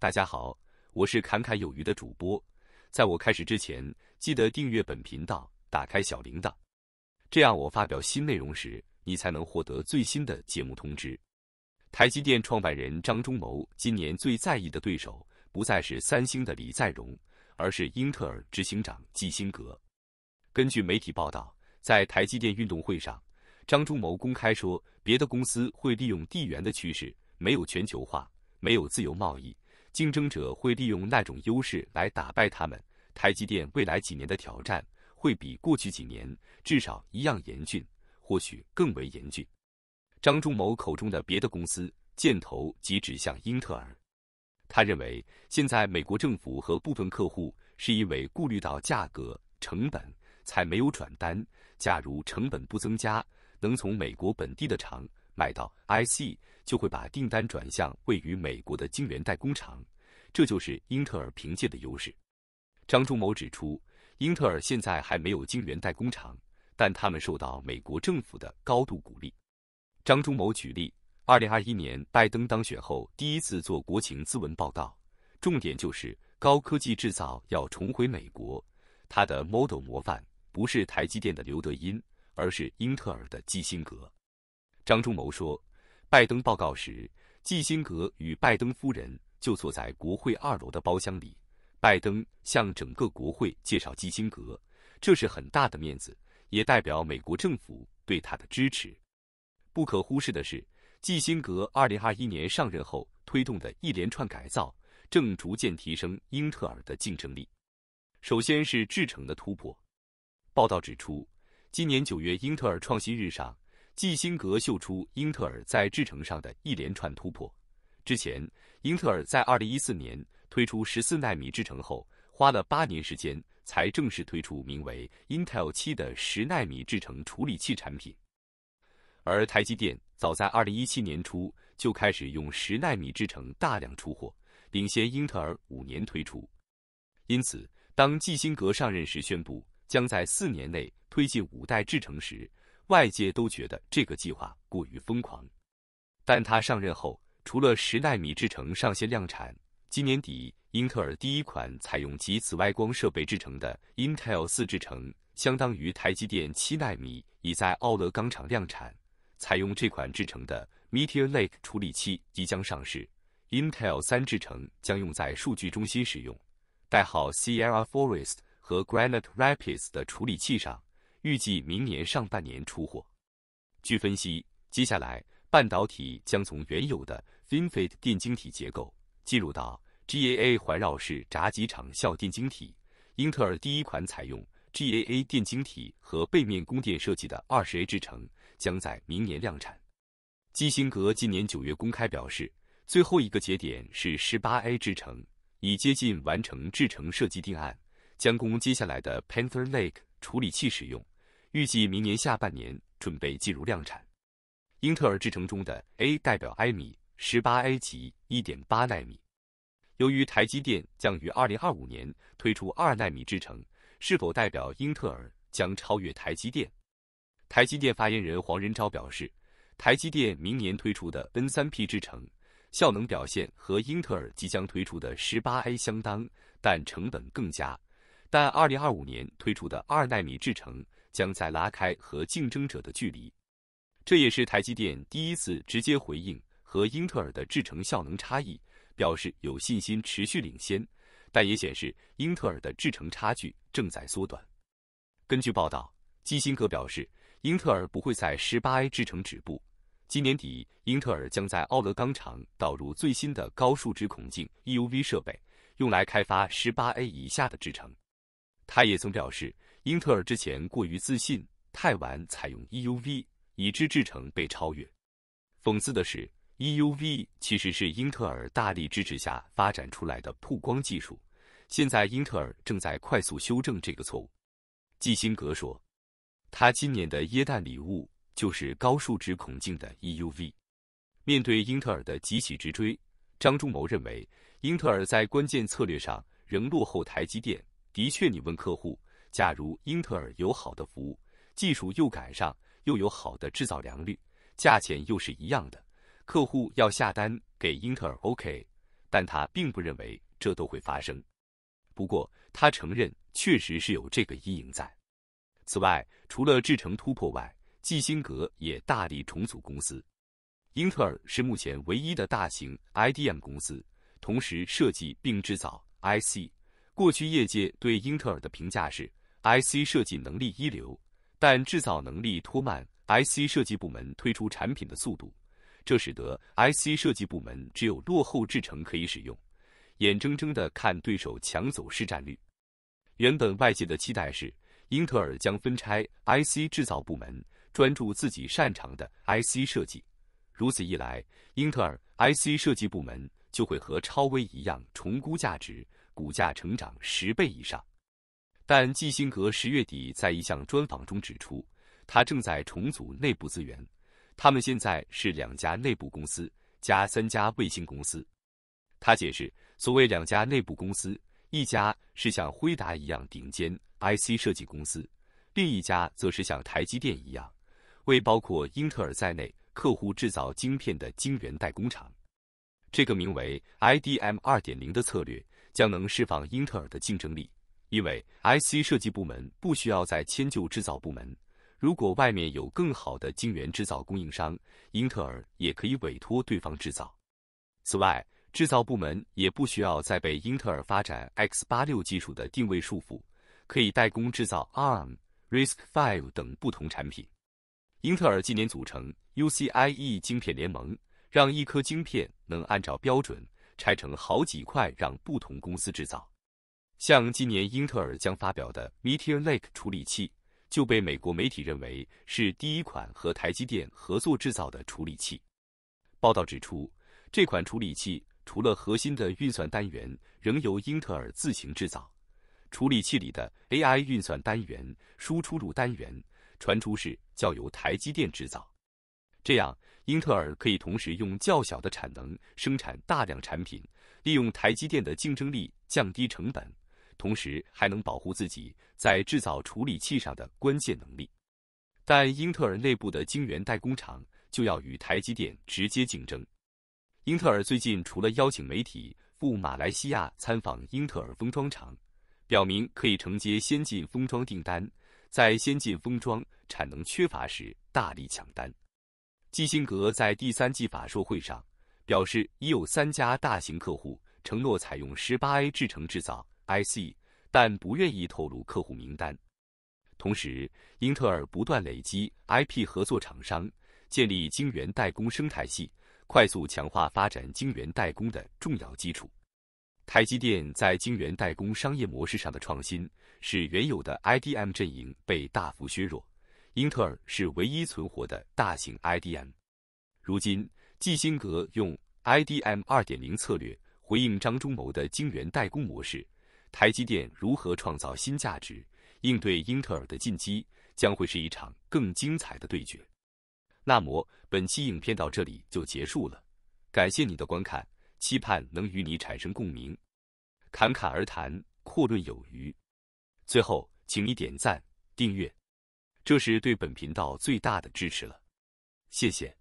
大家好，我是侃侃有余的主播。在我开始之前，记得订阅本频道，打开小铃铛，这样我发表新内容时，你才能获得最新的节目通知。台积电创办人张忠谋今年最在意的对手不再是三星的李在镕，而是英特尔执行长基辛格。根据媒体报道，在台积电运动会上，张忠谋公开说，别的公司会利用地缘的趋势，没有全球化，没有自由贸易。竞争者会利用那种优势来打败他们。台积电未来几年的挑战会比过去几年至少一样严峻，或许更为严峻。张忠谋口中的别的公司，箭头即指向英特尔。他认为，现在美国政府和部分客户是因为顾虑到价格成本，才没有转单。假如成本不增加，能从美国本地的厂买到 IC。就会把订单转向位于美国的晶圆代工厂，这就是英特尔凭借的优势。张忠谋指出，英特尔现在还没有晶圆代工厂，但他们受到美国政府的高度鼓励。张忠谋举例，二零二一年拜登当选后第一次做国情咨文报告，重点就是高科技制造要重回美国。他的 model 模范不是台积电的刘德音，而是英特尔的基辛格。张忠谋说。拜登报告时，基辛格与拜登夫人就坐在国会二楼的包厢里。拜登向整个国会介绍基辛格，这是很大的面子，也代表美国政府对他的支持。不可忽视的是，基辛格2021年上任后推动的一连串改造，正逐渐提升英特尔的竞争力。首先是制程的突破。报道指出，今年9月英特尔创新日上。基辛格秀出英特尔在制程上的一连串突破。之前，英特尔在2014年推出14纳米制程后，花了八年时间才正式推出名为 Intel 7的10纳米制程处理器产品。而台积电早在2017年初就开始用10纳米制程大量出货，领先英特尔五年推出。因此，当基辛格上任时宣布将在四年内推进五代制程时，外界都觉得这个计划过于疯狂，但他上任后，除了十纳米制程上线量产，今年底英特尔第一款采用极紫外光设备制成的 Intel 四制程，相当于台积电七纳米，已在奥勒钢厂量产。采用这款制成的 Meteor Lake 处理器即将上市，Intel 三制程将用在数据中心使用，代号 Sierra Forest 和 Granite Rapids 的处理器上。预计明年上半年出货。据分析，接下来半导体将从原有的 FinFET 电晶体结构进入到 GAA 环绕式闸极场效电晶体。英特尔第一款采用 GAA 电晶体和背面供电设计的 20A 制程将在明年量产。基辛格今年九月公开表示，最后一个节点是 18A 制程，已接近完成制程设计定案，将供接下来的 Panther Lake 处理器使用。预计明年下半年准备进入量产。英特尔制程中的 A 代表艾米，十八 A 级一点八纳米。由于台积电将于二零二五年推出二纳米制程，是否代表英特尔将超越台积电？台积电发言人黄仁昭表示，台积电明年推出的 N 三 P 制程效能表现和英特尔即将推出的十八 A 相当，但成本更佳。但二零二五年推出的二纳米制程。将在拉开和竞争者的距离，这也是台积电第一次直接回应和英特尔的制程效能差异，表示有信心持续领先，但也显示英特尔的制程差距正在缩短。根据报道，基辛格表示，英特尔不会在 18A 制程止步，今年底，英特尔将在奥勒冈厂导入最新的高数值孔径 EUV 设备，用来开发 18A 以下的制程。他也曾表示。英特尔之前过于自信，太晚采用 EUV 以致制成被超越。讽刺的是，EUV 其实是英特尔大力支持下发展出来的曝光技术。现在英特尔正在快速修正这个错误。基辛格说，他今年的“耶诞礼物”就是高数值孔径的 EUV。面对英特尔的急起直追，张忠谋认为，英特尔在关键策略上仍落后台积电。的确，你问客户。假如英特尔有好的服务，技术又赶上，又有好的制造良率，价钱又是一样的，客户要下单给英特尔，OK。但他并不认为这都会发生。不过，他承认确实是有这个阴影在。此外，除了制程突破外，基辛格也大力重组公司。英特尔是目前唯一的大型 IDM 公司，同时设计并制造 IC。过去业界对英特尔的评价是。IC 设计能力一流，但制造能力拖慢 IC 设计部门推出产品的速度，这使得 IC 设计部门只有落后制成可以使用，眼睁睁的看对手抢走市占率。原本外界的期待是，英特尔将分拆 IC 制造部门，专注自己擅长的 IC 设计。如此一来，英特尔 IC 设计部门就会和超威一样重估价值，股价成长十倍以上。但基辛格十月底在一项专访中指出，他正在重组内部资源。他们现在是两家内部公司加三家卫星公司。他解释，所谓两家内部公司，一家是像辉达一样顶尖 IC 设计公司，另一家则是像台积电一样为包括英特尔在内客户制造晶片的晶圆代工厂。这个名为 IDM 2.0的策略将能释放英特尔的竞争力。因为 IC 设计部门不需要再迁就制造部门，如果外面有更好的晶圆制造供应商，英特尔也可以委托对方制造。此外，制造部门也不需要再被英特尔发展 X 八六技术的定位束缚，可以代工制造 ARM、RISC-V 等不同产品。英特尔今年组成 UCIE 晶片联盟，让一颗晶片能按照标准拆成好几块，让不同公司制造。像今年英特尔将发表的 Meteor Lake 处理器就被美国媒体认为是第一款和台积电合作制造的处理器。报道指出，这款处理器除了核心的运算单元仍由英特尔自行制造，处理器里的 AI 运算单元、输出入单元、传出是交由台积电制造。这样，英特尔可以同时用较小的产能生产大量产品，利用台积电的竞争力降低成本。同时还能保护自己在制造处理器上的关键能力，但英特尔内部的晶圆代工厂就要与台积电直接竞争。英特尔最近除了邀请媒体赴马来西亚参访英特尔封装厂，表明可以承接先进封装订单，在先进封装产能缺乏时大力抢单。基辛格在第三季法发会上表示，已有三家大型客户承诺采用 18A 制程制造。IC，但不愿意透露客户名单。同时，英特尔不断累积 IP 合作厂商，建立晶圆代工生态系，快速强化发展晶圆代工的重要基础。台积电在晶圆代工商业模式上的创新，使原有的 IDM 阵营被大幅削弱。英特尔是唯一存活的大型 IDM。如今，季新格用 IDM 2.0策略回应张忠谋的晶圆代工模式。台积电如何创造新价值，应对英特尔的进击，将会是一场更精彩的对决。那么本期影片到这里就结束了，感谢你的观看，期盼能与你产生共鸣。侃侃而谈，阔论有余。最后，请你点赞、订阅，这是对本频道最大的支持了。谢谢。